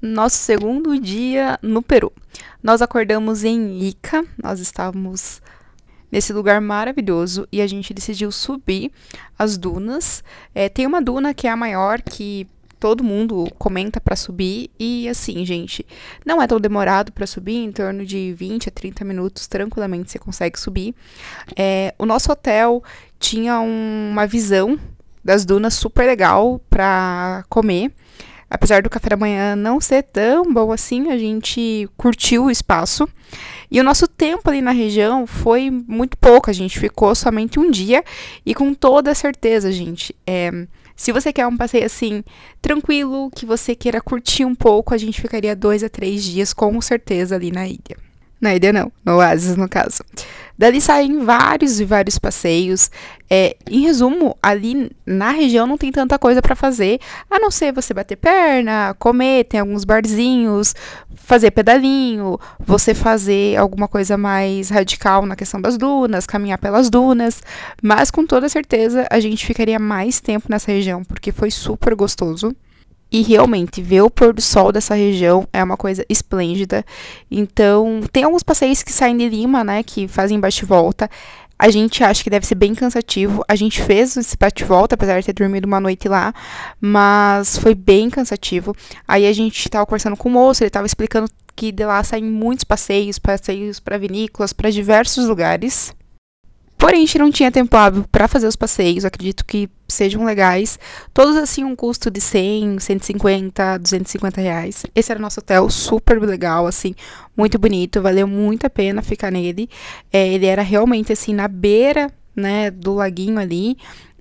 nosso segundo dia no Peru. Nós acordamos em Ica, nós estávamos nesse lugar maravilhoso e a gente decidiu subir as dunas. É, tem uma duna que é a maior que todo mundo comenta para subir e assim, gente, não é tão demorado para subir, em torno de 20 a 30 minutos tranquilamente você consegue subir. É, o nosso hotel tinha um, uma visão das dunas super legal para comer. Apesar do café da manhã não ser tão bom assim, a gente curtiu o espaço. E o nosso tempo ali na região foi muito pouco, a gente ficou somente um dia. E com toda certeza, gente, é, se você quer um passeio assim, tranquilo, que você queira curtir um pouco, a gente ficaria dois a três dias com certeza ali na ilha. Na ilha não, no Oasis, no caso. Dali saem vários e vários passeios. É, em resumo, ali na região não tem tanta coisa para fazer, a não ser você bater perna, comer, tem alguns barzinhos, fazer pedalinho, você fazer alguma coisa mais radical na questão das dunas, caminhar pelas dunas. Mas com toda certeza a gente ficaria mais tempo nessa região, porque foi super gostoso. E realmente, ver o pôr do sol dessa região é uma coisa esplêndida. Então, tem alguns passeios que saem de Lima, né, que fazem bate volta. A gente acha que deve ser bem cansativo. A gente fez esse bate-volta, apesar de ter dormido uma noite lá, mas foi bem cansativo. Aí a gente estava conversando com o moço, ele estava explicando que de lá saem muitos passeios, passeios para vinícolas, para diversos lugares. Porém, a gente não tinha tempo hábil para fazer os passeios, acredito que sejam legais. Todos, assim, um custo de 100, 150, 250 reais. Esse era o nosso hotel, super legal, assim, muito bonito, valeu muito a pena ficar nele. É, ele era realmente, assim, na beira, né, do laguinho ali.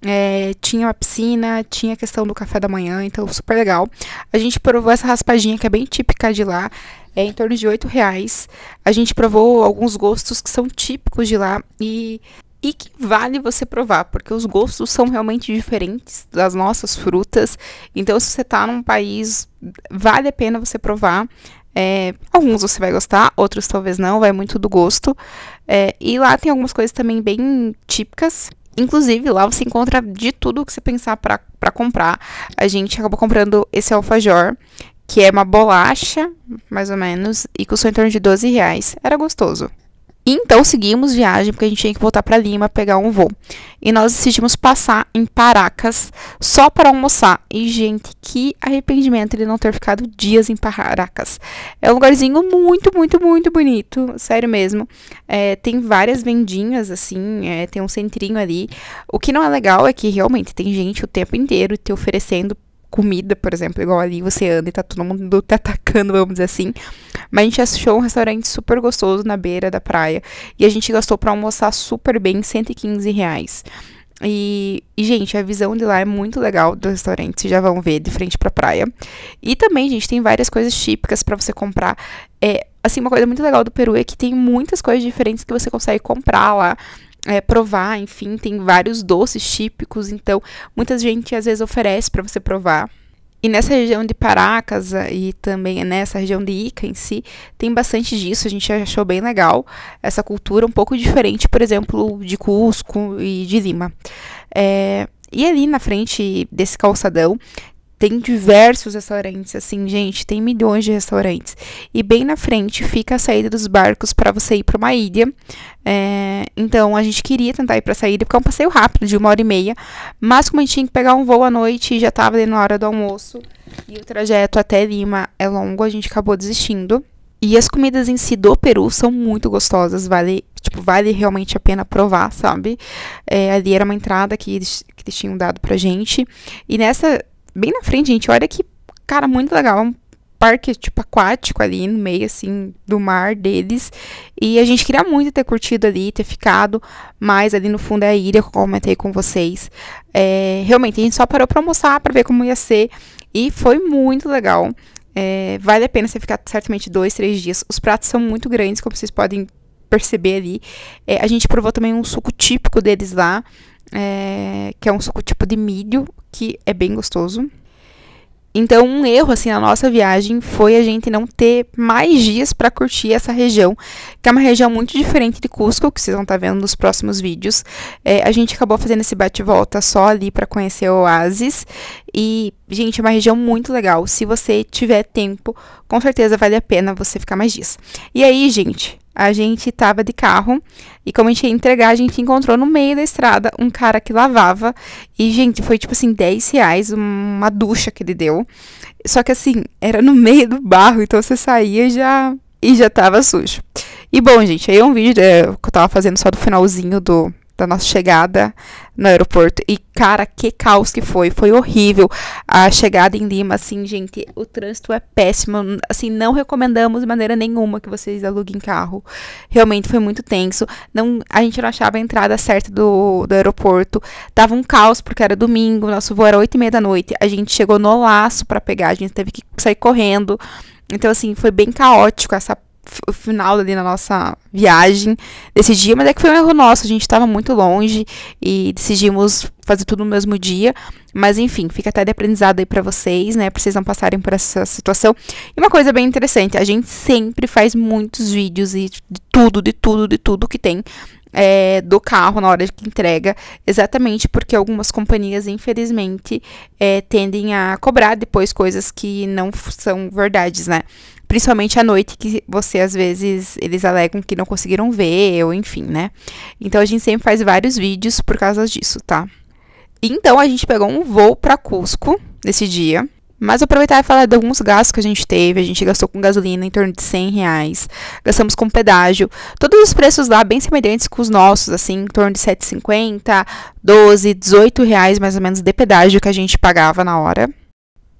É, tinha uma piscina, tinha a questão do café da manhã, então super legal. A gente provou essa raspadinha que é bem típica de lá, é em torno de 8 reais. A gente provou alguns gostos que são típicos de lá e e que vale você provar, porque os gostos são realmente diferentes das nossas frutas. Então, se você está num país, vale a pena você provar. É, alguns você vai gostar, outros talvez não, vai muito do gosto. É, e lá tem algumas coisas também bem típicas. Inclusive, lá você encontra de tudo que você pensar para comprar. A gente acabou comprando esse alfajor, que é uma bolacha, mais ou menos, e custou em torno de 12 reais. Era gostoso. Então seguimos viagem, porque a gente tinha que voltar para Lima pegar um voo. E nós decidimos passar em Paracas só para almoçar. E, gente, que arrependimento de não ter ficado dias em Paracas. É um lugarzinho muito, muito, muito bonito. Sério mesmo. É, tem várias vendinhas, assim, é, tem um centrinho ali. O que não é legal é que realmente tem gente o tempo inteiro te oferecendo comida, por exemplo, igual ali você anda e tá todo mundo te atacando, vamos dizer assim. Mas a gente achou um restaurante super gostoso na beira da praia e a gente gastou para almoçar super bem 115 reais. E, e, gente, a visão de lá é muito legal do restaurante, vocês já vão ver de frente pra praia. E também, gente, tem várias coisas típicas para você comprar. É, assim, uma coisa muito legal do Peru é que tem muitas coisas diferentes que você consegue comprar lá é, provar, enfim, tem vários doces típicos, então muita gente às vezes oferece para você provar. E nessa região de Paracas eh, e também eh, nessa região de Ica em si, tem bastante disso, a gente achou bem legal essa cultura, um pouco diferente, por exemplo, de Cusco e de Lima. É, e ali na frente desse calçadão tem diversos restaurantes, assim, gente, tem milhões de restaurantes. E bem na frente fica a saída dos barcos para você ir para uma ilha. É, então a gente queria tentar ir para essa ilha, porque é um passeio rápido, de uma hora e meia. Mas como a gente tinha que pegar um voo à noite e já estava na hora do almoço, e o trajeto até Lima é longo, a gente acabou desistindo. E as comidas em si do Peru são muito gostosas, vale, tipo, vale realmente a pena provar, sabe? É, ali era uma entrada que eles, que eles tinham dado pra gente. E nessa bem na frente, gente. Olha que cara muito legal. É um parque, tipo, aquático ali no meio, assim, do mar deles. E a gente queria muito ter curtido ali, ter ficado, mas ali no fundo é a ilha, como eu comentei com vocês. É, realmente, a gente só parou pra almoçar, pra ver como ia ser. E foi muito legal. É, vale a pena você ficar certamente dois, três dias. Os pratos são muito grandes, como vocês podem perceber ali. É, a gente provou também um suco típico deles lá é, que é um suco tipo de milho, que é bem gostoso. Então, um erro assim na nossa viagem foi a gente não ter mais dias para curtir essa região, que é uma região muito diferente de Cusco, que vocês vão estar tá vendo nos próximos vídeos. É, a gente acabou fazendo esse bate-volta só ali para conhecer o oásis e, gente, é uma região muito legal. Se você tiver tempo, com certeza vale a pena você ficar mais dias. E aí, gente, a gente tava de carro e como a gente ia entregar, a gente encontrou no meio da estrada um cara que lavava. E, gente, foi tipo assim, 10 reais uma ducha que ele deu. Só que assim, era no meio do barro, então você saía já e já tava sujo. E bom, gente, aí é um vídeo é, que eu tava fazendo só do finalzinho do, da nossa chegada no aeroporto. E, cara, que caos que foi. Foi horrível a chegada em Lima. Assim, gente, o trânsito é péssimo. Assim, não recomendamos de maneira nenhuma que vocês aluguem carro. Realmente foi muito tenso. Não, a gente não achava a entrada certa do, do aeroporto. Tava um caos, porque era domingo. Nosso voo era 8 e meia da noite. A gente chegou no laço para pegar. A gente teve que sair correndo. Então, assim, foi bem caótico essa o final ali na nossa viagem desse dia, mas é que foi um erro nosso, a gente estava muito longe e decidimos fazer tudo no mesmo dia, mas enfim, fica até de aprendizado aí para vocês, né, pra vocês não passarem por essa situação. E uma coisa bem interessante, a gente sempre faz muitos vídeos e de tudo, de tudo, de tudo que tem é, do carro na hora que entrega, exatamente porque algumas companhias, infelizmente, é, tendem a cobrar depois coisas que não são verdades, né? principalmente à noite, que você às vezes eles alegam que não conseguiram ver, ou enfim, né? Então a gente sempre faz vários vídeos por causa disso, tá? Então a gente pegou um voo para Cusco nesse dia. Mas aproveitar e falar de alguns gastos que a gente teve. A gente gastou com gasolina em torno de 100 reais. Gastamos com pedágio. Todos os preços lá bem semelhantes com os nossos, assim, em torno de 7,50, 12, 18 reais mais ou menos de pedágio que a gente pagava na hora.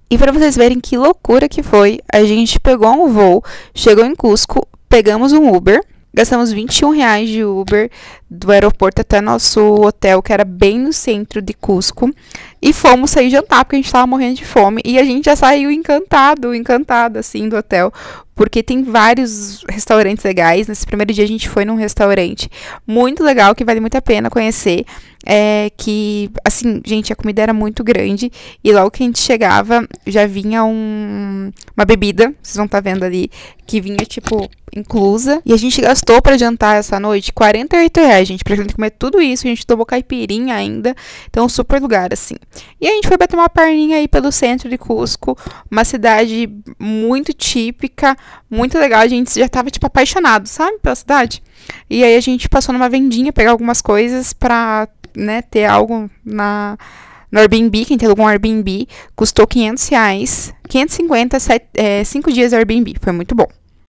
E para vocês verem que loucura que foi, a gente pegou um voo, chegou em Cusco, pegamos um Uber, gastamos 21 reais de Uber do aeroporto até nosso hotel, que era bem no centro de Cusco. E fomos sair jantar, porque a gente tava morrendo de fome. E a gente já saiu encantado, encantado, assim, do hotel. Porque tem vários restaurantes legais. Nesse primeiro dia a gente foi num restaurante muito legal, que vale muito a pena conhecer. É, que, assim, gente, a comida era muito grande. E logo que a gente chegava, já vinha um, uma bebida, vocês vão estar tá vendo ali, que vinha, tipo, inclusa. E a gente gastou para jantar essa noite 48 reais, gente, pra gente comer tudo isso. A gente tomou caipirinha ainda. Então, super lugar, assim. E a gente foi bater uma perninha aí pelo centro de Cusco, uma cidade muito típica, muito legal. A gente já tava, tipo, apaixonado, sabe, pela cidade. E aí a gente passou numa vendinha pegar algumas coisas pra, né, ter algo na, no Airbnb, quem tem algum Airbnb, custou 500 reais, 550, 7, é, 5 dias de Airbnb, foi muito bom.